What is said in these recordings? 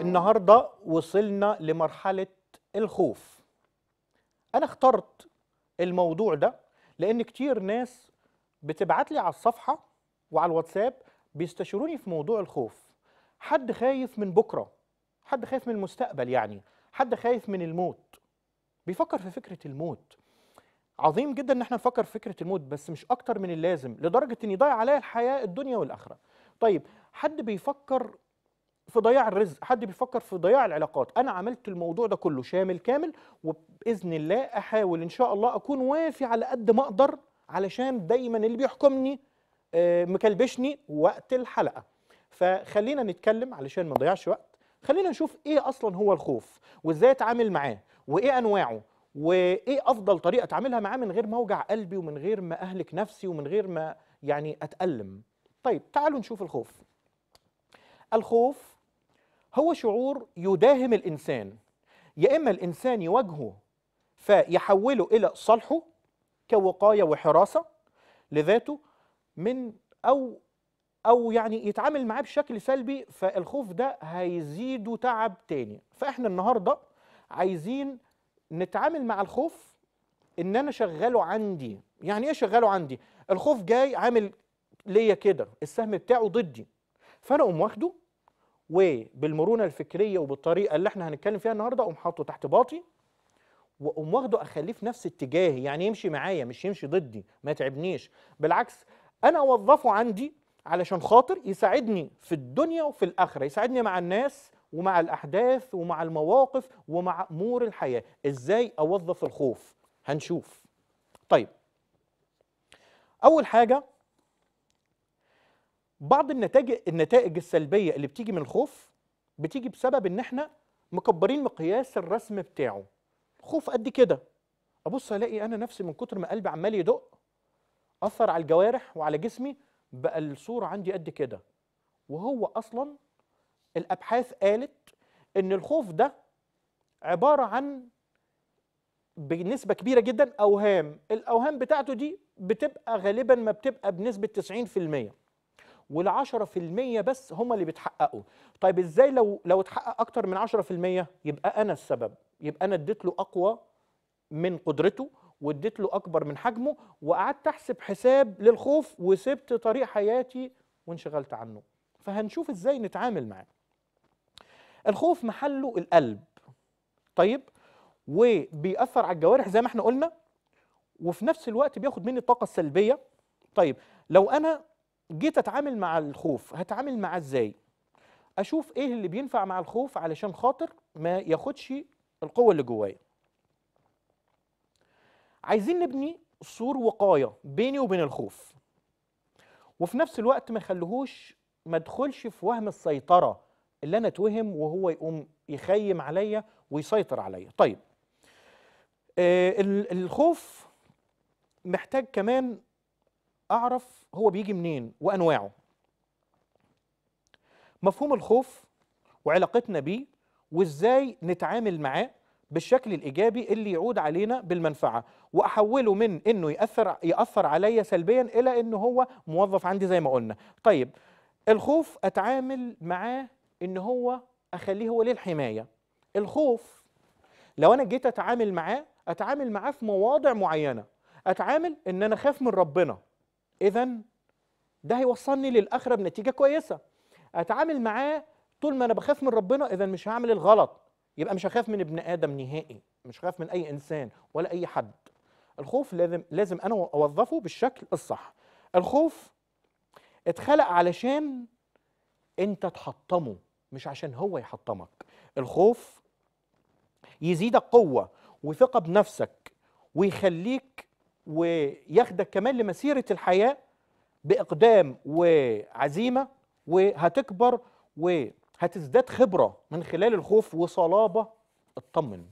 النهارده وصلنا لمرحله الخوف انا اخترت الموضوع ده لان كتير ناس بتبعت لي على الصفحه وعلى الواتساب بيستشيروني في موضوع الخوف حد خايف من بكره حد خايف من المستقبل يعني حد خايف من الموت بيفكر في فكره الموت عظيم جدا ان احنا نفكر في فكره الموت بس مش اكتر من اللازم لدرجه ان يضيع عليا الحياه الدنيا والاخره طيب حد بيفكر في ضياع الرزق حد بيفكر في ضياع العلاقات انا عملت الموضوع ده كله شامل كامل وباذن الله احاول ان شاء الله اكون وافي على قد ما اقدر علشان دايما اللي بيحكمني آه، مكلبشني وقت الحلقه فخلينا نتكلم علشان ما نضيعش وقت خلينا نشوف ايه اصلا هو الخوف وازاي اتعامل معاه وايه انواعه وايه افضل طريقه اتعاملها معاه من غير ما اوجع قلبي ومن غير ما اهلك نفسي ومن غير ما يعني اتالم طيب تعالوا نشوف الخوف الخوف هو شعور يداهم الانسان يا اما الانسان يواجهه فيحوله الى صالحه كوقايه وحراسه لذاته من او او يعني يتعامل معاه بشكل سلبي فالخوف ده هيزيده تعب تاني فاحنا النهارده عايزين نتعامل مع الخوف ان انا شغاله عندي يعني ايه شغاله عندي الخوف جاي عامل ليا كده السهم بتاعه ضدي فانا اقوم واخده وبالمرونه الفكريه وبالطريقه اللي احنا هنتكلم فيها النهارده اقوم حاطه تحت باطي واقوم واخده اخليه في نفس اتجاهي يعني يمشي معايا مش يمشي ضدي ما يتعبنيش بالعكس انا اوظفه عندي علشان خاطر يساعدني في الدنيا وفي الاخره يساعدني مع الناس ومع الأحداث ومع المواقف ومع أمور الحياة إزاي أوظف الخوف هنشوف طيب أول حاجة بعض النتائج النتائج السلبية اللي بتيجي من الخوف بتيجي بسبب إن إحنا مكبرين مقياس الرسم بتاعه خوف قد كده أبص ألاقي أنا نفسي من كتر ما قلبي عمال يدق أثر على الجوارح وعلى جسمي بقى الصورة عندي قد كده وهو أصلا الأبحاث قالت إن الخوف ده عبارة عن بنسبة كبيرة جدا أوهام الأوهام بتاعته دي بتبقى غالبا ما بتبقى بنسبة 90% وال 10% بس هم اللي بيتحققوا طيب ازاي لو لو اتحقق اكتر من 10% يبقى انا السبب يبقى انا اديت له اقوى من قدرته واديت له اكبر من حجمه وقعدت احسب حساب للخوف وسبت طريق حياتي وانشغلت عنه فهنشوف ازاي نتعامل معاه الخوف محله القلب طيب وبيأثر على الجوارح زي ما احنا قلنا وفي نفس الوقت بياخد مني الطاقة السلبية طيب لو أنا جيت أتعامل مع الخوف هتعامل معاه إزاي؟ أشوف إيه اللي بينفع مع الخوف علشان خاطر ما ياخدش القوة اللي جوايا عايزين نبني سور وقاية بيني وبين الخوف وفي نفس الوقت ما خليهوش ما ادخلش في وهم السيطرة اللي انا اتوهم وهو يقوم يخيم عليا ويسيطر عليا طيب آه الخوف محتاج كمان اعرف هو بيجي منين وانواعه مفهوم الخوف وعلاقتنا بيه وازاي نتعامل معاه بالشكل الايجابي اللي يعود علينا بالمنفعه واحوله من انه ياثر ياثر عليا سلبيا الى انه هو موظف عندي زي ما قلنا طيب الخوف اتعامل معاه ان هو اخليه هو للحمايه الخوف لو انا جيت اتعامل معاه اتعامل معاه في مواضع معينه اتعامل ان انا خاف من ربنا اذا ده هيوصلني للاخره بنتيجه كويسه اتعامل معاه طول ما انا بخاف من ربنا اذا مش هعمل الغلط يبقى مش هخاف من ابن ادم نهائي مش هخاف من اي انسان ولا اي حد الخوف لازم لازم انا اوظفه بالشكل الصح الخوف اتخلق علشان انت تحطمه مش عشان هو يحطمك الخوف يزيدك قوة وثقة بنفسك ويخليك وياخدك كمان لمسيرة الحياة بإقدام وعزيمة وهتكبر وهتزداد خبرة من خلال الخوف وصلابة اطمن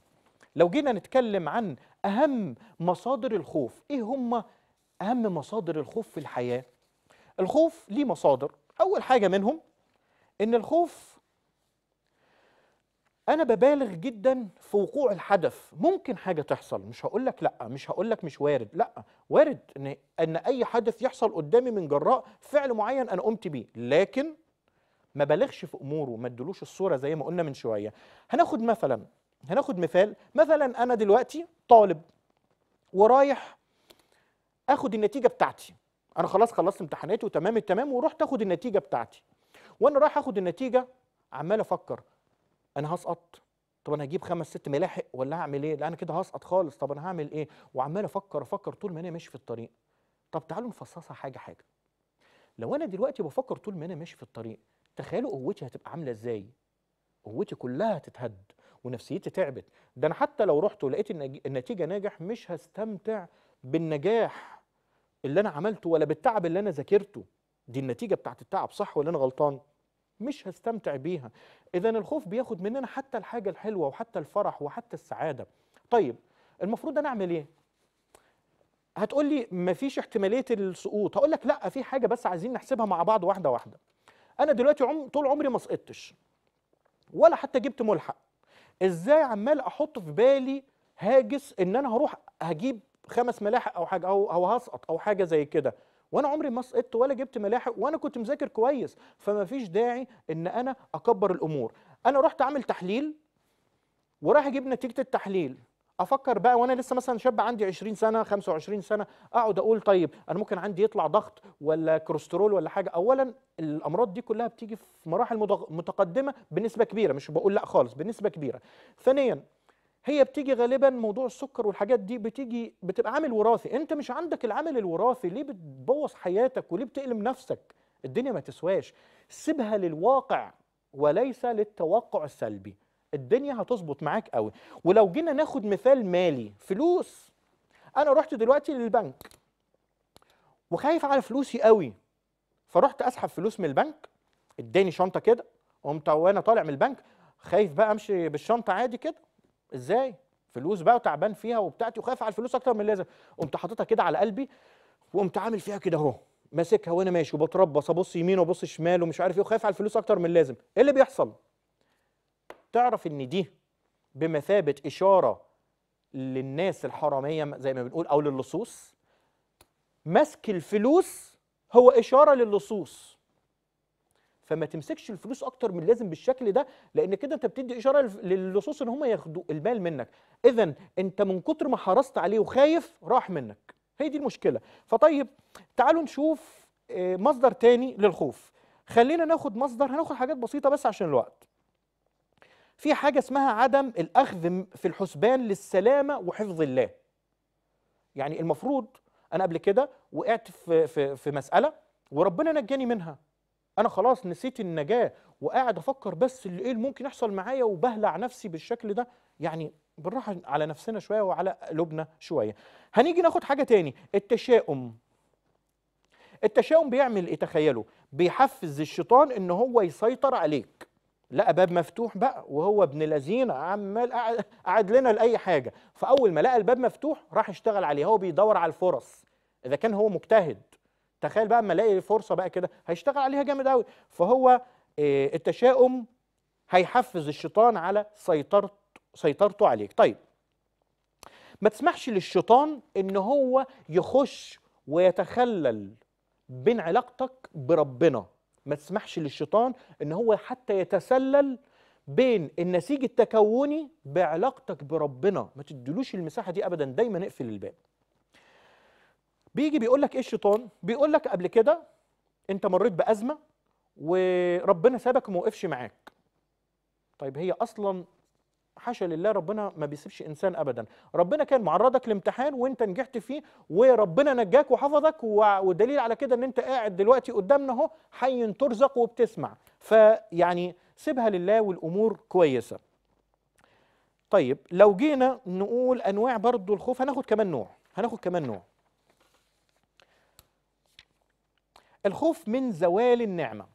لو جينا نتكلم عن أهم مصادر الخوف إيه هم أهم مصادر الخوف في الحياة الخوف ليه مصادر أول حاجة منهم إن الخوف انا ببالغ جدا في وقوع الحدث ممكن حاجه تحصل مش هقول لك لا مش هقول لك مش وارد لا وارد ان ان اي حدث يحصل قدامي من جراء فعل معين انا قمت بيه لكن ما بالغش في اموره ما ادلوش الصوره زي ما قلنا من شويه هناخد مثلا هناخد مثال مثلا انا دلوقتي طالب ورايح اخد النتيجه بتاعتي انا خلاص خلصت امتحاناتي وتمام التمام ورحت اخد النتيجه بتاعتي وانا رايح اخد النتيجه عمال افكر انا هسقط طب انا هجيب خمس ست ملاحق ولا هعمل ايه؟ لا انا كده هسقط خالص طب انا هعمل ايه؟ وعمال افكر افكر طول ما انا ماشي في الطريق. طب تعالوا نفصصها حاجه حاجه. لو انا دلوقتي بفكر طول ما انا ماشي في الطريق تخيلوا قوتي هتبقى عامله ازاي؟ قوتي كلها هتتهد ونفسيتي تعبت، ده انا حتى لو رحت ولقيت النتيجه ناجح مش هستمتع بالنجاح اللي انا عملته ولا بالتعب اللي انا ذاكرته. دي النتيجه بتاعت التعب صح ولا انا غلطان؟ مش هستمتع بيها اذا الخوف بياخد مننا حتى الحاجه الحلوه وحتى الفرح وحتى السعاده طيب المفروض انا اعمل ايه هتقول لي مفيش احتماليه السقوط هقول لك لا في حاجه بس عايزين نحسبها مع بعض واحده واحده انا دلوقتي عم... طول عمري ما سقطتش ولا حتى جبت ملحق ازاي عمال احط في بالي هاجس ان انا هروح هجيب خمس ملاحق او حاجه او او هسقط او حاجه زي كده وانا عمري ما سقطت ولا جبت ملاحق وانا كنت مذاكر كويس فما فيش داعي ان انا اكبر الامور انا رحت اعمل تحليل وراح اجيب نتيجه التحليل افكر بقى وانا لسه مثلا شاب عندي 20 سنه 25 سنه اقعد اقول طيب انا ممكن عندي يطلع ضغط ولا كوليسترول ولا حاجه اولا الامراض دي كلها بتيجي في مراحل متقدمه بنسبه كبيره مش بقول لا خالص بنسبه كبيره ثانيا هي بتيجي غالبا موضوع السكر والحاجات دي بتيجي بتبقى عامل وراثي انت مش عندك العامل الوراثي ليه بتبوظ حياتك وليه بتألم نفسك الدنيا ما تسواش سيبها للواقع وليس للتوقع السلبي الدنيا هتظبط معاك قوي ولو جينا ناخد مثال مالي فلوس انا رحت دلوقتي للبنك وخايف على فلوسي قوي فرحت اسحب فلوس من البنك اداني شنطه كده قمت وانا طالع من البنك خايف بقى امشي بالشنطه عادي كده ازاي فلوس بقى وتعبان فيها وبتاعتي وخايف على الفلوس اكتر من اللازم قمت حاططها كده على قلبي وقمت عامل فيها كده اهو ماسكها وانا ماشي وبتربص ابص يمين وابص شمال ومش عارف ايه وخايف على الفلوس اكتر من اللازم ايه اللي بيحصل تعرف ان دي بمثابه اشاره للناس الحراميه زي ما بنقول او للصوص مسك الفلوس هو اشاره للصوص فما تمسكش الفلوس اكتر من اللازم بالشكل ده لان كده انت بتدي اشاره للصوص ان هم ياخدوا المال منك اذا انت من كتر ما حرصت عليه وخايف راح منك هي دي المشكله فطيب تعالوا نشوف آه، مصدر تاني للخوف خلينا ناخد مصدر هناخد حاجات بسيطه بس عشان الوقت في حاجه اسمها عدم الاخذ في الحسبان للسلامه وحفظ الله يعني المفروض انا قبل كده وقعت في في في مساله وربنا نجاني منها انا خلاص نسيت النجاه وقاعد افكر بس اللي ايه اللي ممكن يحصل معايا وبهلع نفسي بالشكل ده يعني بالراحه على نفسنا شويه وعلى قلوبنا شويه هنيجي ناخد حاجه تاني التشاؤم التشاؤم بيعمل ايه تخيلوا بيحفز الشيطان ان هو يسيطر عليك لقى باب مفتوح بقى وهو ابن لذين عمال قاعد لنا لاي حاجه فاول ما لقى الباب مفتوح راح اشتغل عليه هو بيدور على الفرص اذا كان هو مجتهد تخيل بقى اما الاقي فرصه بقى كده هيشتغل عليها جامد قوي فهو آه، التشاؤم هيحفز الشيطان على سيطرة سيطرته عليك طيب ما تسمحش للشيطان ان هو يخش ويتخلل بين علاقتك بربنا ما تسمحش للشيطان ان هو حتى يتسلل بين النسيج التكوني بعلاقتك بربنا ما تدلوش المساحه دي ابدا دايما اقفل الباب بيجي بيقول لك ايه الشيطان بيقول لك قبل كده انت مريت بازمه وربنا سابك وما وقفش معاك طيب هي اصلا حاشا لله ربنا ما بيسيبش انسان ابدا ربنا كان معرضك لامتحان وانت نجحت فيه وربنا نجاك وحفظك ودليل على كده ان انت قاعد دلوقتي قدامنا اهو حي ترزق وبتسمع فيعني سيبها لله والامور كويسه طيب لو جينا نقول انواع برضو الخوف هناخد كمان نوع هناخد كمان نوع الخوف من زوال النعمة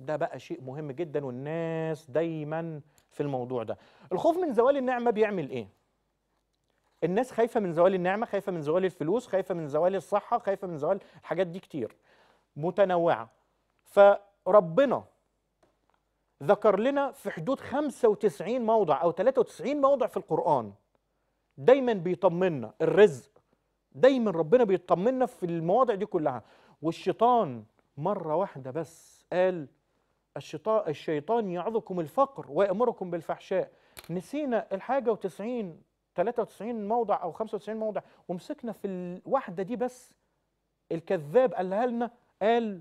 ده بقى شيء مهم جدا والناس دايما في الموضوع ده الخوف من زوال النعمة بيعمل ايه؟ الناس خايفة من زوال النعمة خايفة من زوال الفلوس خايفة من زوال الصحة خايفة من زوال الحاجات دي كتير متنوعة فربنا ذكر لنا في حدود 95 موضع أو 93 موضع في القرآن دايما بيطمنا الرزق دايما ربنا بيطمنا في المواضع دي كلها والشيطان مرة واحدة بس قال الشيطان, الشيطان يعظكم الفقر ويأمركم بالفحشاء نسينا الحاجة وتسعين 93 موضع أو 95 موضع ومسكنا في الواحدة دي بس الكذاب قالها لنا قال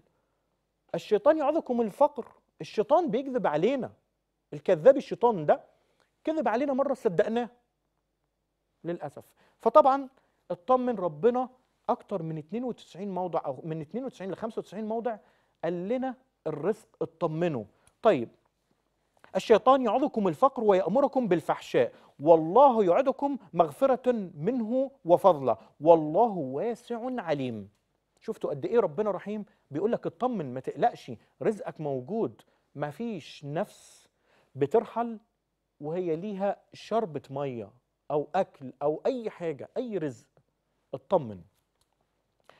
الشيطان يعظكم الفقر الشيطان بيكذب علينا الكذاب الشيطان ده كذب علينا مرة صدقناه للأسف فطبعا اطمن ربنا اكتر من 92 موضع او من 92 ل 95 موضع قال لنا الرزق اطمنوا طيب الشيطان يعظكم الفقر ويأمركم بالفحشاء والله يعدكم مغفرة منه وفضلا والله واسع عليم شفتوا قد ايه ربنا رحيم بيقول لك اطمن ما تقلقش رزقك موجود ما فيش نفس بترحل وهي ليها شربة مية أو أكل أو أي حاجة أي رزق اطمن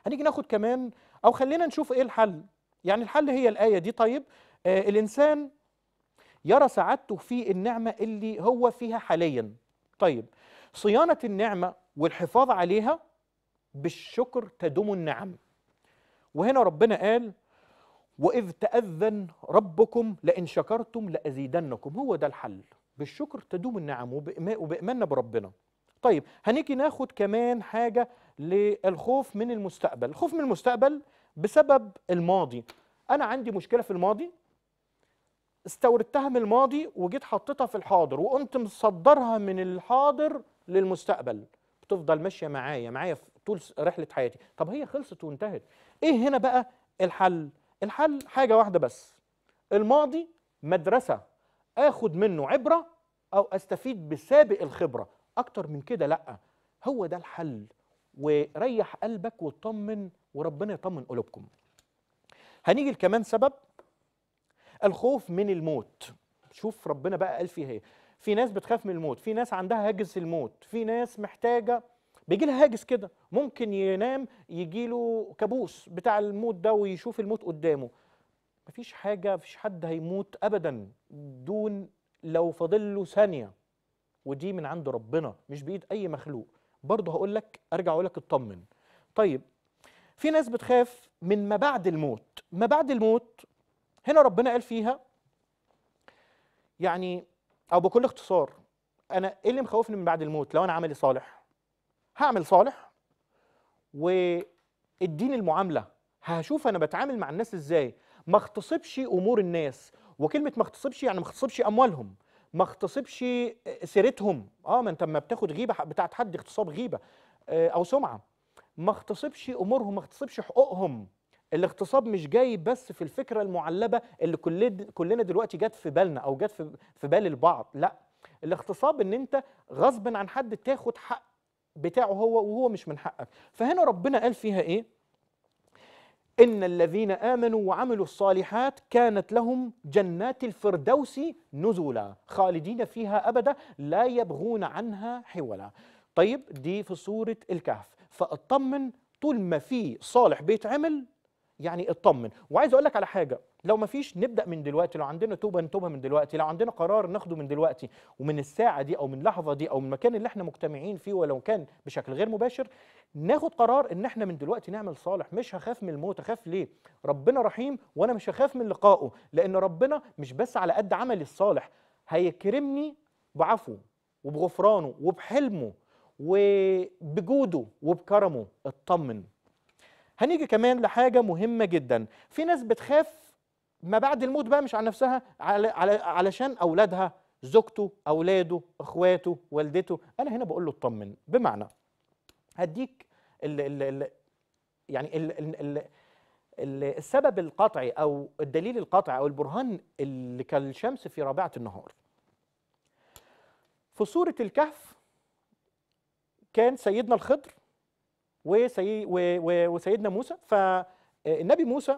هنيجي ناخد كمان او خلينا نشوف ايه الحل يعني الحل هي الايه دي طيب آه الانسان يرى سعادته في النعمه اللي هو فيها حاليا طيب صيانه النعمه والحفاظ عليها بالشكر تدوم النعم وهنا ربنا قال واذ تاذن ربكم لئن شكرتم لازيدنكم هو ده الحل بالشكر تدوم النعم وبإيماننا بربنا طيب هنيجي ناخد كمان حاجه للخوف من المستقبل الخوف من المستقبل بسبب الماضي انا عندي مشكله في الماضي استوردتها من الماضي وجيت حطيتها في الحاضر وقمت مصدرها من الحاضر للمستقبل بتفضل ماشيه معايا معايا طول رحله حياتي طب هي خلصت وانتهت ايه هنا بقى الحل الحل حاجه واحده بس الماضي مدرسه اخد منه عبره او استفيد بسابق الخبره اكتر من كده لا هو ده الحل وريح قلبك واطمن وربنا يطمن قلوبكم هنيجي لكمان سبب الخوف من الموت شوف ربنا بقى قال فيها ايه في ناس بتخاف من الموت في ناس عندها هاجس الموت في ناس محتاجه بيجي لها هاجس كده ممكن ينام يجي له كابوس بتاع الموت ده ويشوف الموت قدامه مفيش حاجه مفيش حد هيموت ابدا دون لو فاضل له ثانيه ودي من عند ربنا مش بايد اي مخلوق برضه هقول لك ارجع اقول لك اطمن طيب في ناس بتخاف من ما بعد الموت ما بعد الموت هنا ربنا قال فيها يعني او بكل اختصار انا ايه اللي مخوفني من بعد الموت لو انا عملي صالح هعمل صالح واديني المعامله هشوف انا بتعامل مع الناس ازاي ما اغتصبش امور الناس وكلمه ما اغتصبش يعني ما اغتصبش اموالهم ما اغتصبش آه، سيرتهم اه ما انت لما بتاخد غيبه بتاعت حد اغتصاب غيبه آه، او سمعه ما اغتصبش امورهم ما اغتصبش حقوقهم الاغتصاب مش جاي بس في الفكره المعلبه اللي كلنا دلوقتي جت في بالنا او جت في, في بال البعض لا الاغتصاب ان انت غصب عن حد تاخد حق بتاعه هو وهو مش من حقك فهنا ربنا قال فيها ايه إن الذين آمنوا وعملوا الصالحات كانت لهم جنات الفردوس نزولا خالدين فيها أبدا لا يبغون عنها حولا طيب دي في سورة الكهف فاطمن طول ما في صالح بيتعمل يعني اطمن وعايز اقول لك على حاجه لو ما فيش نبدا من دلوقتي لو عندنا توبه نتوبها من دلوقتي لو عندنا قرار ناخده من دلوقتي ومن الساعه دي او من اللحظه دي او من المكان اللي احنا مجتمعين فيه ولو كان بشكل غير مباشر ناخد قرار ان احنا من دلوقتي نعمل صالح مش هخاف من الموت اخاف ليه ربنا رحيم وانا مش هخاف من لقائه لان ربنا مش بس على قد عملي الصالح هيكرمني بعفو وبغفرانه وبحلمه وبجوده وبكرمه اطمن هنيجي كمان لحاجه مهمه جدا في ناس بتخاف ما بعد الموت بقى مش على نفسها علشان اولادها زوجته اولاده اخواته والدته انا هنا بقول له اطمن بمعنى هديك الـ الـ الـ يعني الـ الـ الـ السبب القطعي او الدليل القطعي او البرهان اللي كالشمس في رابعه النهار في سوره الكهف كان سيدنا الخضر وسي وسيدنا موسى فالنبي آه، موسى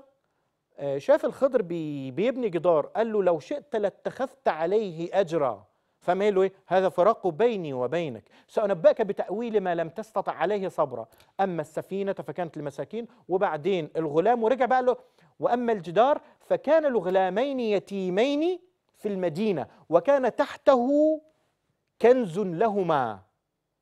آه، شاف الخضر بي بيبني جدار قال له لو شئت لاتخذت عليه اجرا فما له ايه هذا فراق بيني وبينك سانبئك بتاويل ما لم تستطع عليه صبرا اما السفينه فكانت لمساكين وبعدين الغلام ورجع بقى له واما الجدار فكان لغلامين يتيمين في المدينه وكان تحته كنز لهما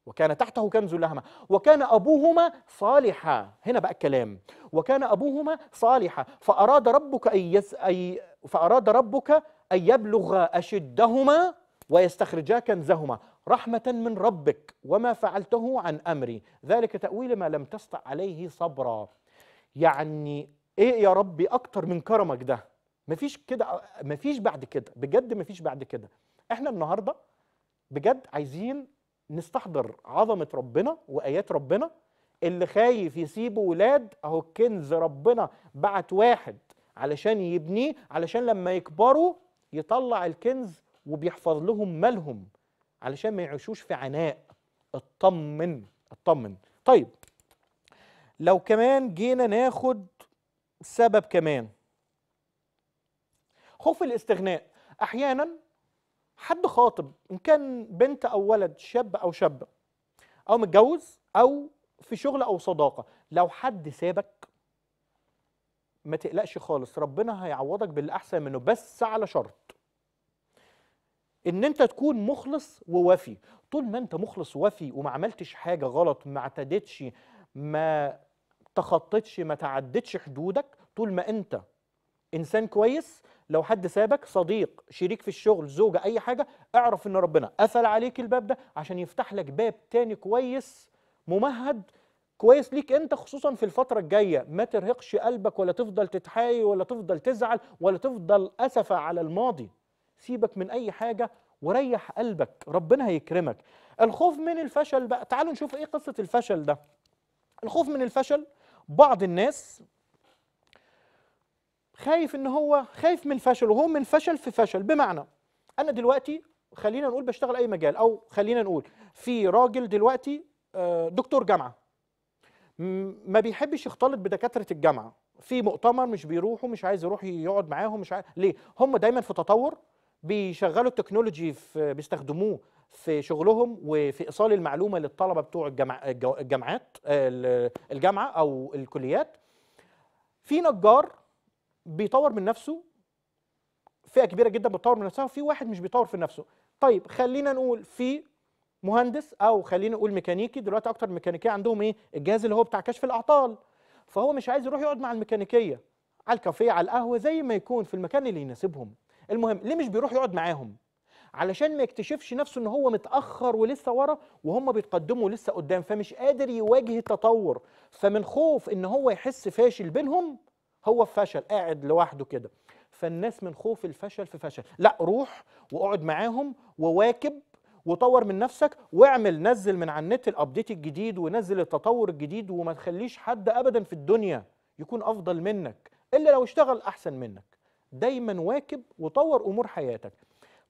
وكان تحته كنز لهما وكان أبوهما صالحا هنا بقى الكلام وكان أبوهما صالحا فأراد ربك أن يس... أي... فأراد ربك أن يبلغ أشدهما ويستخرجا كنزهما رحمة من ربك وما فعلته عن أمري ذلك تأويل ما لم تستع عليه صبرا يعني إيه يا ربي أكتر من كرمك ده مفيش كده مفيش بعد كده بجد مفيش بعد كده احنا النهارده بجد عايزين نستحضر عظمه ربنا وايات ربنا اللي خايف يسيب ولاد اهو كنز ربنا بعت واحد علشان يبنيه علشان لما يكبروا يطلع الكنز وبيحفظ لهم مالهم علشان ما يعيشوش في عناء اطمن اطمن طيب لو كمان جينا ناخد سبب كمان خوف الاستغناء احيانا حد خاطب ان كان بنت او ولد شاب او شابه او متجوز او في شغل او صداقه لو حد سابك ما تقلقش خالص ربنا هيعوضك باللي احسن منه بس على شرط ان انت تكون مخلص ووفي طول ما انت مخلص ووفي وما عملتش حاجه غلط ما اعتدتش ما تخطيتش ما تعدتش حدودك طول ما انت انسان كويس لو حد سابك صديق شريك في الشغل زوجة أي حاجة اعرف إن ربنا قفل عليك الباب ده عشان يفتح لك باب تاني كويس ممهد كويس ليك انت خصوصا في الفترة الجاية ما ترهقش قلبك ولا تفضل تتحايل ولا تفضل تزعل ولا تفضل أسفة على الماضي سيبك من أي حاجة وريح قلبك ربنا هيكرمك الخوف من الفشل بقى تعالوا نشوف ايه قصة الفشل ده الخوف من الفشل بعض الناس خايف ان هو خايف من فشل وهو من فشل في فشل بمعنى انا دلوقتي خلينا نقول بشتغل اي مجال او خلينا نقول في راجل دلوقتي آه، دكتور جامعه ما بيحبش يختلط بدكاتره الجامعه في مؤتمر مش بيروحوا مش عايز يروح يقعد معاهم مش عايز ليه هم دايما في تطور بيشغلوا التكنولوجي في بيستخدموه في شغلهم وفي ايصال المعلومه للطلبه بتوع الجامع الجامعات الجامعه او الكليات في نجار بيطور من نفسه فئه كبيره جدا بتطور من نفسها وفي واحد مش بيطور في نفسه طيب خلينا نقول في مهندس او خلينا نقول ميكانيكي دلوقتي اكتر ميكانيكيه عندهم ايه الجهاز اللي هو بتاع كشف الاعطال فهو مش عايز يروح يقعد مع الميكانيكيه على الكافيه على القهوه زي ما يكون في المكان اللي يناسبهم المهم ليه مش بيروح يقعد معاهم علشان ما يكتشفش نفسه ان هو متاخر ولسه ورا وهم بيتقدموا لسه قدام فمش قادر يواجه التطور فمن خوف ان هو يحس فاشل بينهم هو فشل قاعد لوحده كده فالناس من خوف الفشل في فشل لا روح واقعد معاهم وواكب وطور من نفسك واعمل نزل من على النت الابديت الجديد ونزل التطور الجديد وما تخليش حد ابدا في الدنيا يكون افضل منك الا لو اشتغل احسن منك دايما واكب وطور امور حياتك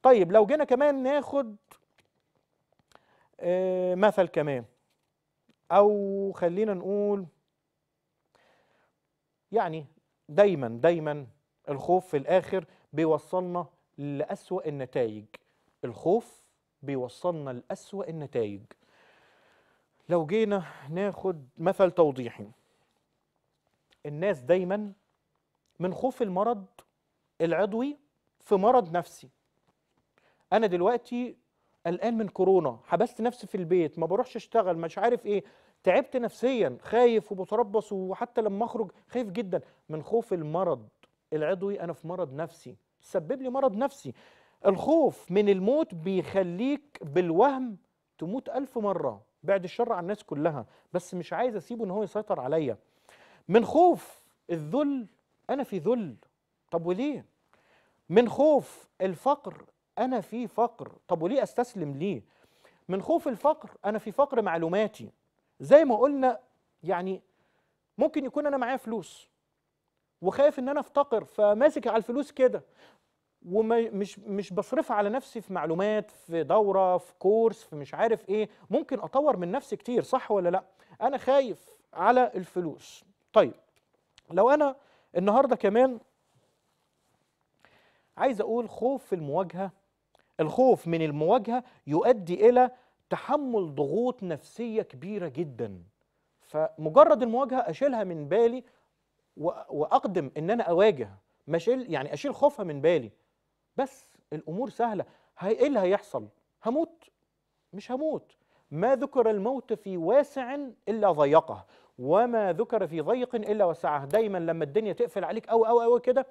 طيب لو جينا كمان ناخد آه، مثل كمان او خلينا نقول يعني دايما دايما الخوف في الآخر بيوصلنا لأسوأ النتائج الخوف بيوصلنا لأسوأ النتائج لو جينا ناخد مثل توضيحي الناس دايما من خوف المرض العضوي في مرض نفسي انا دلوقتي قلقان من كورونا حبست نفسي في البيت ما بروحش اشتغل مش عارف ايه تعبت نفسيا خايف وبتربص وحتى لما اخرج خايف جدا من خوف المرض العضوي انا في مرض نفسي سبب لي مرض نفسي الخوف من الموت بيخليك بالوهم تموت ألف مرة بعد الشر على الناس كلها بس مش عايز أسيبه إن هو يسيطر عليا من خوف الذل أنا في ذل طب وليه من خوف الفقر أنا في فقر طب وليه أستسلم ليه من خوف الفقر أنا في فقر معلوماتي زي ما قلنا يعني ممكن يكون انا معايا فلوس وخايف ان انا افتقر فماسك على الفلوس كده ومش مش بصرفها على نفسي في معلومات في دوره في كورس في مش عارف ايه ممكن اطور من نفسي كتير صح ولا لا انا خايف على الفلوس طيب لو انا النهارده كمان عايز اقول خوف في المواجهه الخوف من المواجهه يؤدي الى تحمل ضغوط نفسية كبيرة جدا فمجرد المواجهة أشيلها من بالي وأقدم إن أنا أواجه مشيل يعني أشيل خوفها من بالي بس الأمور سهلة إيه اللي هيحصل؟ هموت مش هموت ما ذكر الموت في واسع إلا ضيقه وما ذكر في ضيق إلا وسعه دايما لما الدنيا تقفل عليك أو أو أو كده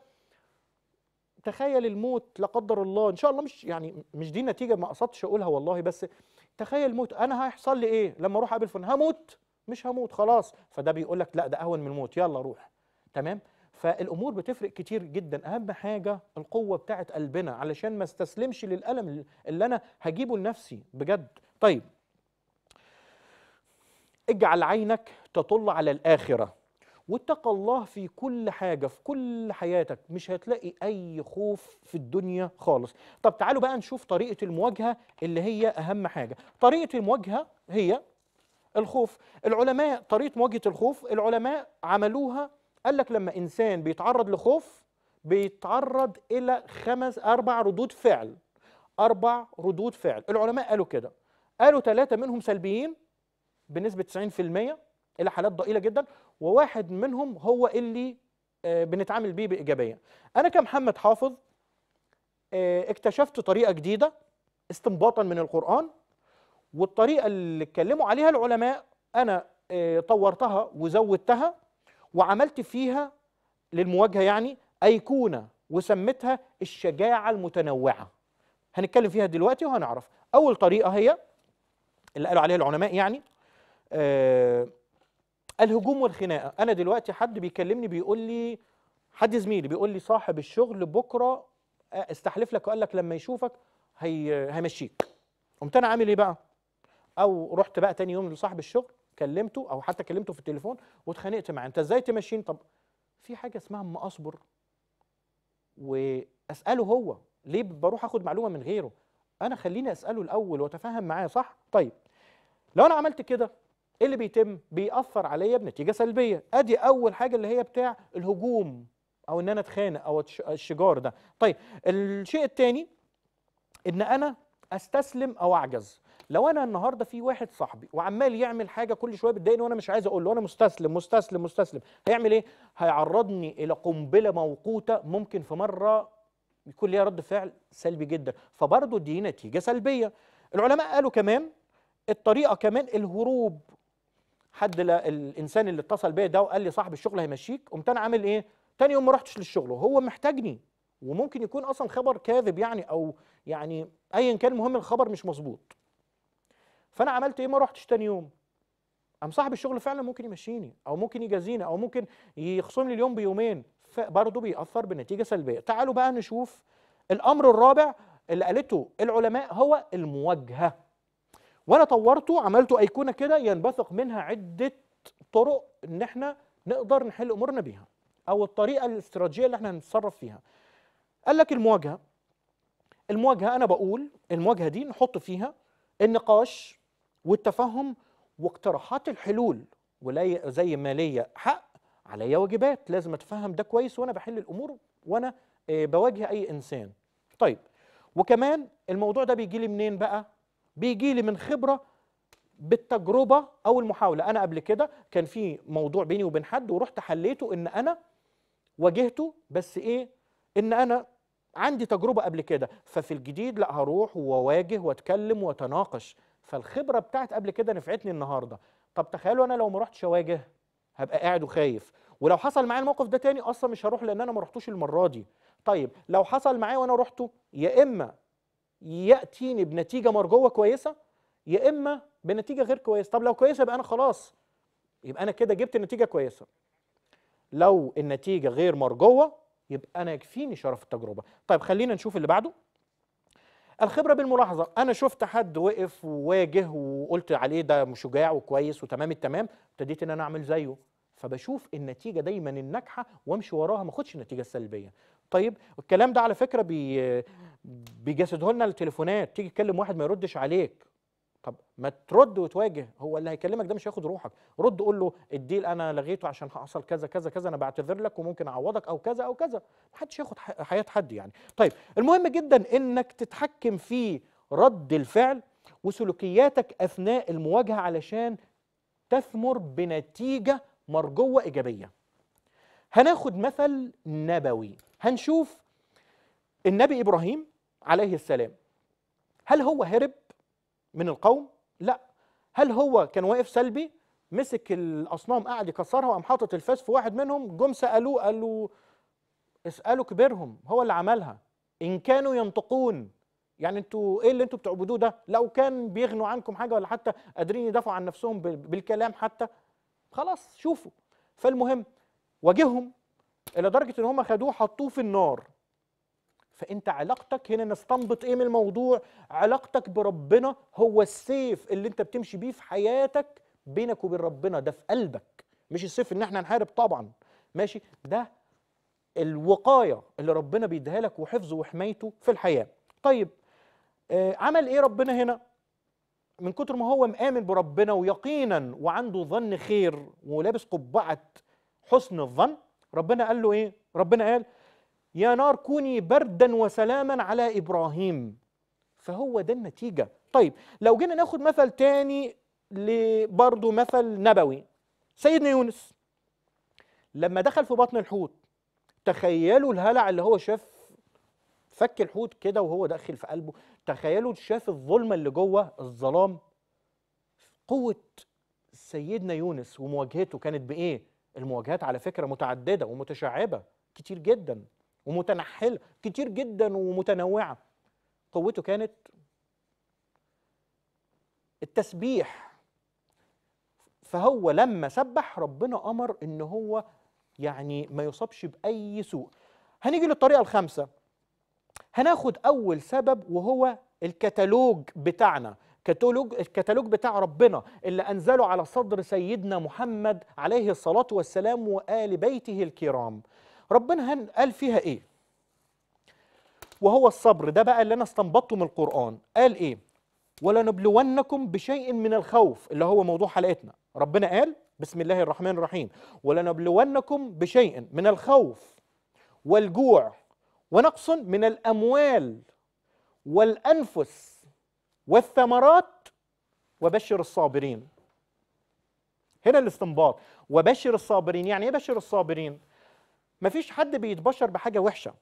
تخيل الموت لا قدر الله ان شاء الله مش يعني مش دي النتيجه ما قصدتش اقولها والله بس تخيل الموت انا هيحصل لي ايه لما اروح اقابل فلان هموت مش هموت خلاص فده بيقول لك لا ده اهون من الموت يلا روح تمام فالامور بتفرق كتير جدا اهم حاجه القوه بتاعه قلبنا علشان ما استسلمش للالم اللي انا هجيبه لنفسي بجد طيب اجعل عينك تطل على الاخره واتقى الله في كل حاجة في كل حياتك مش هتلاقي أي خوف في الدنيا خالص طب تعالوا بقى نشوف طريقة المواجهة اللي هي أهم حاجة طريقة المواجهة هي الخوف العلماء طريقة مواجهة الخوف العلماء عملوها قال لك لما إنسان بيتعرض لخوف بيتعرض إلى خمس أربع ردود فعل أربع ردود فعل العلماء قالوا كده قالوا ثلاثة منهم سلبيين بنسبة 90% إلى حالات ضئيلة جدا وواحد منهم هو اللي آه، بنتعامل بيه بإيجابية أنا كمحمد حافظ آه، اكتشفت طريقة جديدة استنباطا من القرآن والطريقة اللي اتكلموا عليها العلماء أنا آه، طورتها وزودتها وعملت فيها للمواجهة يعني أيقونة وسميتها الشجاعة المتنوعة هنتكلم فيها دلوقتي وهنعرف أول طريقة هي اللي قالوا عليها العلماء يعني الهجوم والخناقه انا دلوقتي حد بيكلمني بيقول لي حد زميلي بيقول لي صاحب الشغل بكره آه، استحلف لك وقال لك لما يشوفك هي هيمشيك قمت انا عامل ايه بقى او رحت بقى تاني يوم لصاحب الشغل كلمته او حتى كلمته في التليفون واتخانقت معاه انت ازاي تمشيني طب في حاجه اسمها اما اصبر واساله هو ليه بروح اخد معلومه من غيره انا خليني اساله الاول واتفاهم معاه صح طيب لو انا عملت كده اللي بيتم بيأثر عليا بنتيجة سلبية ادي اول حاجة اللي هي بتاع الهجوم او ان انا اتخانق او الشجار ده طيب الشيء الثاني ان انا استسلم او اعجز لو انا النهارده في واحد صاحبي وعمال يعمل حاجه كل شويه بتضايقني وانا مش عايز اقول له انا مستسلم مستسلم مستسلم هيعمل ايه هيعرضني الى قنبله موقوته ممكن في مره يكون ليها رد فعل سلبي جدا فبرضه دي نتيجه سلبيه العلماء قالوا كمان الطريقه كمان الهروب حد الانسان اللي اتصل بيا ده وقال لي صاحب الشغل هيمشيك قمت انا عامل ايه تاني يوم ما رحتش للشغل وهو محتاجني وممكن يكون اصلا خبر كاذب يعني او يعني ايا كان المهم الخبر مش مظبوط فانا عملت ايه ما رحتش تاني يوم قام صاحب الشغل فعلا ممكن يمشيني او ممكن يجازيني او ممكن يخصم لي اليوم بيومين برضه بيأثر بنتيجه سلبيه تعالوا بقى نشوف الامر الرابع اللي قالته العلماء هو المواجهه وانا طورته عملته ايقونه كده ينبثق منها عده طرق ان احنا نقدر نحل امورنا بيها او الطريقه الاستراتيجيه اللي احنا هنتصرف فيها قال لك المواجهه المواجهه انا بقول المواجهه دي نحط فيها النقاش والتفهم واقتراحات الحلول ولا زي ما ليا حق عليا واجبات لازم اتفهم ده كويس وانا بحل الامور وانا آه، بواجه اي انسان طيب وكمان الموضوع ده بيجي لي منين بقى بيجي لي من خبره بالتجربه او المحاوله انا قبل كده كان في موضوع بيني وبين حد ورحت حليته ان انا واجهته بس ايه ان انا عندي تجربه قبل كده ففي الجديد لا هروح واواجه واتكلم واتناقش فالخبره بتاعت قبل كده نفعتني النهارده طب تخيلوا انا لو ما رحتش اواجه هبقى قاعد وخايف ولو حصل معايا الموقف ده تاني اصلا مش هروح لان انا ما رحتوش المره دي طيب لو حصل معايا وانا رحته يا اما ياتيني بنتيجه مرجوه كويسه يا اما بنتيجه غير كويسه طب لو كويسه يبقى انا خلاص يبقى انا كده جبت نتيجه كويسه لو النتيجه غير مرجوه يبقى انا يكفيني شرف التجربه طيب خلينا نشوف اللي بعده الخبره بالملاحظه انا شفت حد وقف وواجه وقلت عليه ده شجاع وكويس وتمام التمام ابتديت ان انا اعمل زيه فبشوف النتيجه دايما الناجحه وامشي وراها ما اخدش النتيجه السلبيه طيب والكلام ده على فكره بي بيجسده لنا التليفونات تيجي تكلم واحد ما يردش عليك طب ما ترد وتواجه هو اللي هيكلمك ده مش هياخد روحك رد قول له الديل انا لغيته عشان حصل كذا كذا كذا انا بعتذر لك وممكن اعوضك او كذا او كذا محدش ياخد حياه حد يعني طيب المهم جدا انك تتحكم في رد الفعل وسلوكياتك اثناء المواجهه علشان تثمر بنتيجه مرجوه ايجابيه هناخد مثل نبوي هنشوف النبي إبراهيم عليه السلام هل هو هرب من القوم؟ لا هل هو كان واقف سلبي؟ مسك الأصنام قاعد يكسرها وقام حاطط الفاس في واحد منهم جم سألوه قالوا اسألوا كبيرهم هو اللي عملها إن كانوا ينطقون يعني انتوا ايه اللي انتوا بتعبدوه ده لو كان بيغنوا عنكم حاجه ولا حتى قادرين يدافعوا عن نفسهم بالكلام حتى خلاص شوفوا فالمهم واجههم الى درجه ان هم خدوه حطوه في النار فانت علاقتك هنا نستنبط ايه من الموضوع علاقتك بربنا هو السيف اللي انت بتمشي بيه في حياتك بينك وبين ربنا ده في قلبك مش السيف ان احنا نحارب طبعا ماشي ده الوقايه اللي ربنا بيديها لك وحفظه وحمايته في الحياه طيب آه عمل ايه ربنا هنا من كتر ما هو مآمن بربنا ويقينا وعنده ظن خير ولابس قبعه حسن الظن ربنا قال له ايه ربنا قال يا نار كوني بردا وسلاما على ابراهيم فهو ده النتيجه طيب لو جينا ناخد مثل تاني لبرضه مثل نبوي سيدنا يونس لما دخل في بطن الحوت تخيلوا الهلع اللي هو شاف فك الحوت كده وهو داخل في قلبه تخيلوا شاف الظلمه اللي جوه الظلام قوه سيدنا يونس ومواجهته كانت بايه المواجهات على فكره متعدده ومتشعبه كتير جدا ومتنحله كتير جدا ومتنوعه قوته كانت التسبيح فهو لما سبح ربنا امر ان هو يعني ما يصابش باي سوء هنيجي للطريقه الخامسه هناخد اول سبب وهو الكتالوج بتاعنا كتالوج الكتالوج بتاع ربنا اللي انزله على صدر سيدنا محمد عليه الصلاه والسلام وال بيته الكرام ربنا قال فيها ايه وهو الصبر ده بقى اللي انا استنبطته من القران قال ايه ولنبلونكم بشيء من الخوف اللي هو موضوع حلقتنا ربنا قال بسم الله الرحمن الرحيم ولنبلونكم بشيء من الخوف والجوع ونقص من الاموال والانفس والثمرات وبشر الصابرين هنا الاستنباط وبشر الصابرين يعني ايه بشر الصابرين مفيش حد بيتبشر بحاجه وحشه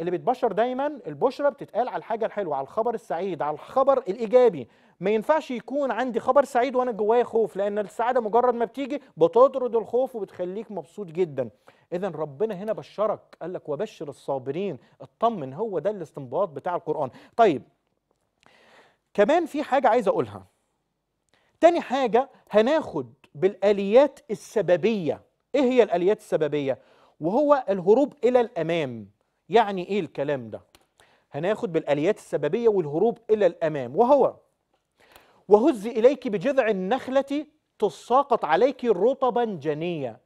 اللي بيتبشر دايما البشرة بتتقال على الحاجة الحلوة على الخبر السعيد على الخبر الإيجابي ما ينفعش يكون عندي خبر سعيد وأنا جوايا خوف لأن السعادة مجرد ما بتيجي بتطرد الخوف وبتخليك مبسوط جدا إذا ربنا هنا بشرك قال لك وبشر الصابرين اطمن هو ده الاستنباط بتاع القرآن طيب كمان في حاجة عايز أقولها تاني حاجة هناخد بالآليات السببية إيه هي الآليات السببية؟ وهو الهروب إلى الأمام يعني إيه الكلام ده؟ هناخد بالآليات السببية والهروب إلى الأمام وهو وهز إليك بجذع النخلة تساقط عليك رطبا جنيا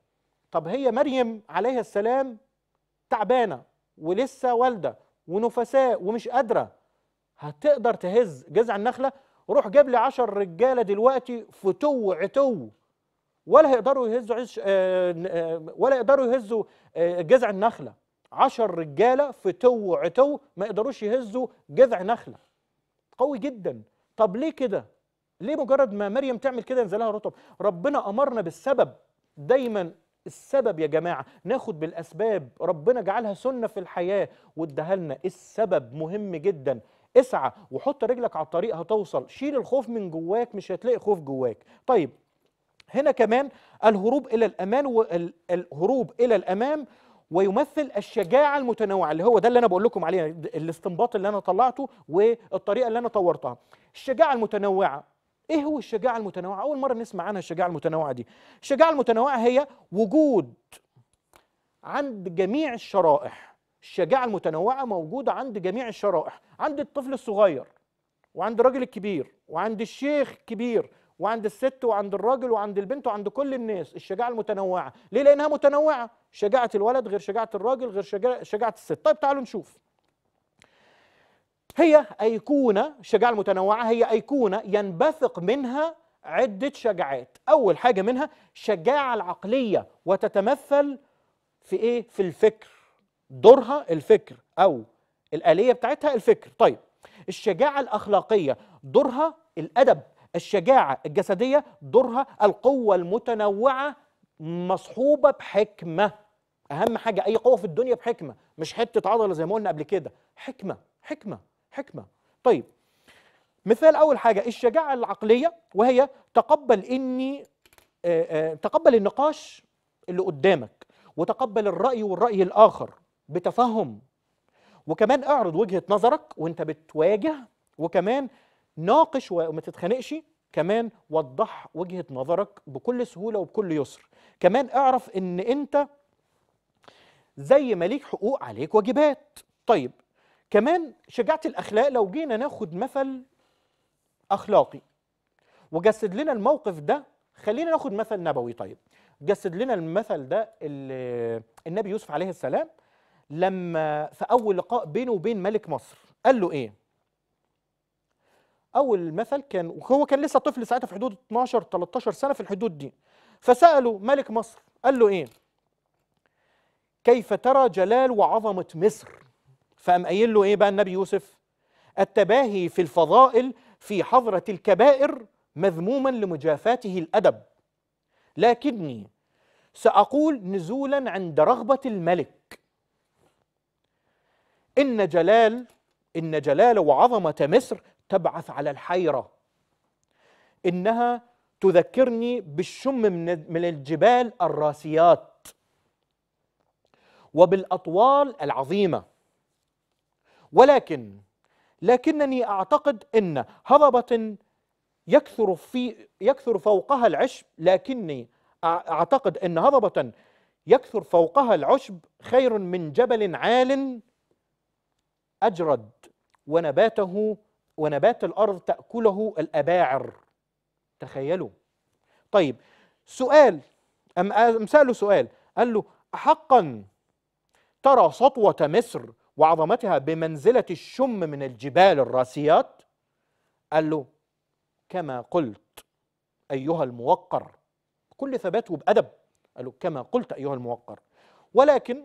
طب هي مريم عليها السلام تعبانة ولسه والدة ونفساء ومش قادرة هتقدر تهز جذع النخله روح جاب لي 10 رجاله دلوقتي فتو عتو ولا هيقدروا يهزوا عش... آه، آه، ولا يقدروا يهزوا آه، جذع النخله 10 رجاله فتو عتو ما يقدروش يهزوا جذع نخله قوي جدا طب ليه كده ليه مجرد ما مريم تعمل كده ينزلها رطب ربنا امرنا بالسبب دايما السبب يا جماعه ناخد بالاسباب ربنا جعلها سنه في الحياه واداها لنا السبب مهم جدا اسعى وحط رجلك على الطريق هتوصل شيل الخوف من جواك مش هتلاقي خوف جواك طيب هنا كمان الهروب الى الامان والهروب الى الامام ويمثل الشجاعه المتنوعه اللي هو ده اللي انا بقول لكم عليه الاستنباط اللي انا طلعته والطريقه اللي انا طورتها الشجاعه المتنوعه ايه هو الشجاعه المتنوعه اول مره نسمع عنها الشجاعه المتنوعه دي الشجاعه المتنوعه هي وجود عند جميع الشرائح الشجاعة المتنوعة موجودة عند جميع الشرائح عند الطفل الصغير وعند الراجل الكبير وعند الشيخ الكبير وعند الست وعند الراجل وعند البنت وعند كل الناس الشجاعة المتنوعة ليه لأنها متنوعة شجاعة الولد غير شجاعة الراجل غير شجاعة الست طيب تعالوا نشوف هي أيقونة الشجاعة المتنوعة هي أيقونة ينبثق منها عدة شجاعات أول حاجة منها الشجاعة العقلية وتتمثل في إيه؟ في الفكر دورها الفكر او الاليه بتاعتها الفكر طيب الشجاعه الاخلاقيه دورها الادب الشجاعه الجسديه دورها القوه المتنوعه مصحوبه بحكمه اهم حاجه اي قوه في الدنيا بحكمه مش حته عضله زي ما قلنا قبل كده حكمه حكمه حكمه طيب مثال اول حاجه الشجاعه العقليه وهي تقبل اني آه، آه، تقبل النقاش اللي قدامك وتقبل الراي والراي الاخر بتفهم وكمان اعرض وجهه نظرك وانت بتواجه وكمان ناقش وما تتخانقش كمان وضح وجهه نظرك بكل سهوله وبكل يسر كمان اعرف ان انت زي ما ليك حقوق عليك واجبات طيب كمان شجاعه الاخلاق لو جينا ناخد مثل اخلاقي وجسد لنا الموقف ده خلينا ناخد مثل نبوي طيب جسد لنا المثل ده النبي يوسف عليه السلام لما في أول لقاء بينه وبين ملك مصر قال له إيه؟ أول مثل كان وهو كان لسه طفل ساعتها في حدود 12 13 سنة في الحدود دي فسأله ملك مصر قال له إيه؟ كيف ترى جلال وعظمة مصر؟ فقام قايل له إيه بقى النبي يوسف؟ التباهي في الفضائل في حضرة الكبائر مذموما لمجافاته الأدب لكني سأقول نزولا عند رغبة الملك إن جلال إن جلال وعظمة مصر تبعث على الحيرة إنها تذكرني بالشم من الجبال الراسيات وبالأطوال العظيمة ولكن لكنني أعتقد أن هضبة يكثر في يكثر فوقها العشب لكني أعتقد أن هضبة يكثر فوقها العشب خير من جبل عال أجرد ونباته ونبات الأرض تأكله الأباعر تخيلوا طيب سؤال أم, أم سأله سؤال قال له أحقا ترى سطوة مصر وعظمتها بمنزلة الشم من الجبال الراسيات قال له كما قلت أيها الموقر كل ثبات وبأدب قال له كما قلت أيها الموقر ولكن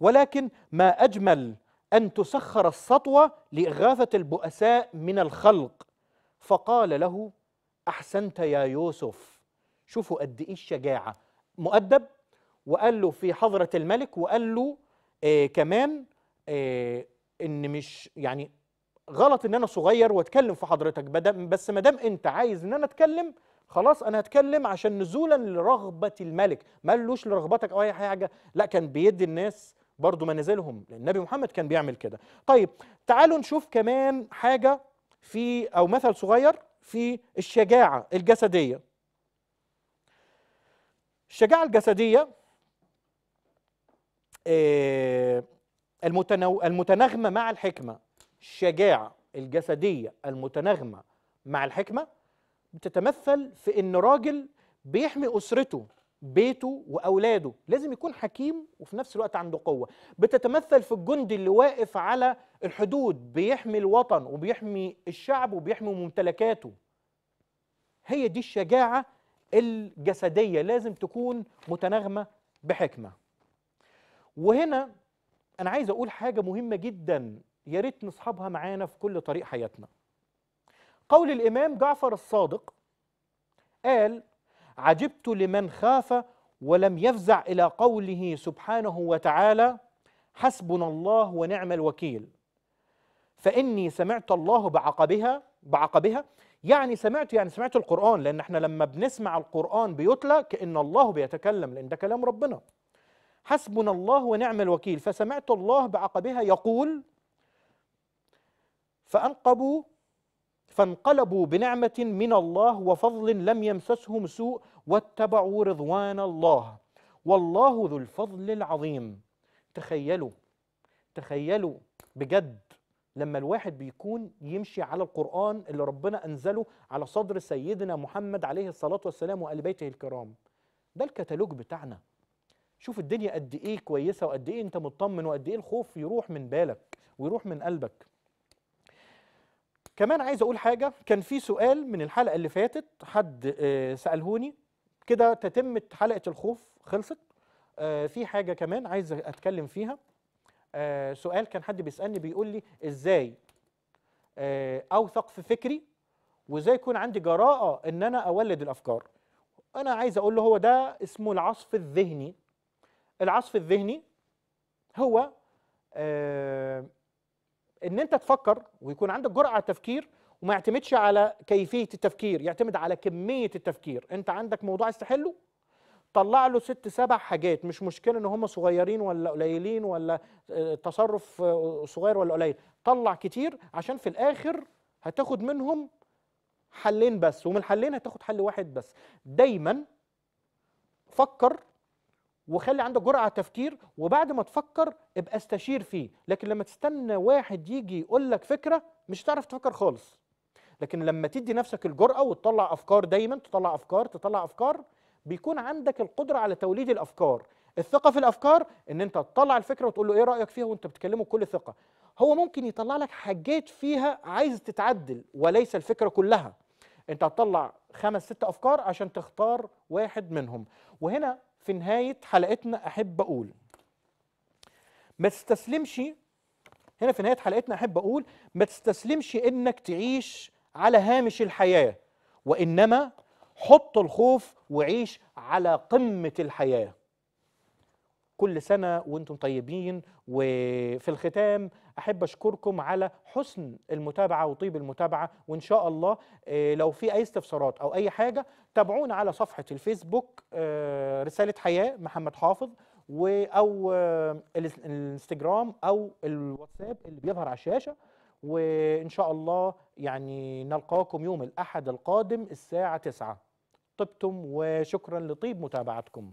ولكن ما أجمل أن تسخر السطوة لإغاثة البؤساء من الخلق فقال له أحسنت يا يوسف شوفوا قد إيه الشجاعة مؤدب وقال له في حضرة الملك وقال له آه كمان آه إن مش يعني غلط إن أنا صغير وأتكلم في حضرتك بس ما دام أنت عايز إن أنا أتكلم خلاص انا هتكلم عشان نزولا لرغبه الملك ما قالوش لرغبتك او اي حاجه لا كان بيدي الناس برضو منازلهم النبي محمد كان بيعمل كده طيب تعالوا نشوف كمان حاجة في أو مثل صغير في الشجاعة الجسدية الشجاعة الجسدية آه، المتناغمة مع الحكمة الشجاعة الجسدية المتناغمة مع الحكمة بتتمثل في إن راجل بيحمي أسرته بيته واولاده لازم يكون حكيم وفي نفس الوقت عنده قوه بتتمثل في الجندي اللي واقف على الحدود بيحمي الوطن وبيحمي الشعب وبيحمي ممتلكاته هي دي الشجاعه الجسديه لازم تكون متناغمه بحكمه وهنا انا عايز اقول حاجه مهمه جدا يا ريت نصحبها معانا في كل طريق حياتنا قول الامام جعفر الصادق قال عجبت لمن خاف ولم يفزع الى قوله سبحانه وتعالى حسبنا الله ونعم الوكيل فاني سمعت الله بعقبها بعقبها يعني سمعت يعني سمعت القران لان احنا لما بنسمع القران بيتلى كان الله بيتكلم لان ده كلام ربنا حسبنا الله ونعم الوكيل فسمعت الله بعقبها يقول فانقبوا فانقلبوا بنعمة من الله وفضل لم يمسسهم سوء واتبعوا رضوان الله والله ذو الفضل العظيم تخيلوا تخيلوا بجد لما الواحد بيكون يمشي على القرآن اللي ربنا أنزله على صدر سيدنا محمد عليه الصلاة والسلام وآل بيته الكرام ده الكتالوج بتاعنا شوف الدنيا قد إيه كويسة وقد إيه أنت مطمن وقد إيه الخوف يروح من بالك ويروح من قلبك كمان عايز اقول حاجه كان في سؤال من الحلقه اللي فاتت حد آه، سالهوني كده تتمه حلقه الخوف خلصت آه، في حاجه كمان عايز اتكلم فيها آه، سؤال كان حد بيسالني بيقول لي ازاي اوثق في فكري وازاي يكون عندي جراءه ان انا اولد الافكار انا عايز اقول له هو ده اسمه العصف الذهني العصف الذهني هو ان انت تفكر ويكون عندك جرأة على التفكير وما يعتمدش على كيفية التفكير يعتمد على كمية التفكير انت عندك موضوع عايز تحله طلع له ست سبع حاجات مش مشكلة ان هم صغيرين ولا قليلين ولا آه، تصرف آه، صغير ولا قليل طلع كتير عشان في الاخر هتاخد منهم حلين بس ومن الحلين هتاخد حل واحد بس دايما فكر وخلي عندك جرعه تفكير وبعد ما تفكر ابقى استشير فيه لكن لما تستنى واحد يجي يقول لك فكره مش هتعرف تفكر خالص لكن لما تدي نفسك الجرأة وتطلع أفكار دايما تطلع أفكار تطلع أفكار بيكون عندك القدرة على توليد الأفكار الثقة في الأفكار إن أنت تطلع الفكرة وتقول له إيه رأيك فيها وأنت بتكلمه بكل ثقة هو ممكن يطلع لك حاجات فيها عايز تتعدل وليس الفكرة كلها أنت هتطلع خمس ست أفكار عشان تختار واحد منهم وهنا في نهاية حلقتنا أحب أقول ما تستسلمش هنا في نهاية حلقتنا أحب أقول ما تستسلمش إنك تعيش على هامش الحياة وإنما حط الخوف وعيش على قمة الحياة كل سنة وانتم طيبين وفي الختام أحب أشكركم على حسن المتابعة وطيب المتابعة وإن شاء الله آه، لو في أي استفسارات أو أي حاجة تابعونا على صفحة الفيسبوك آه، رسالة حياة محمد حافظ أو آه، الانستجرام أو الواتساب اللي بيظهر على الشاشة وإن شاء الله يعني نلقاكم يوم الأحد القادم الساعة 9 طبتم وشكرا لطيب متابعتكم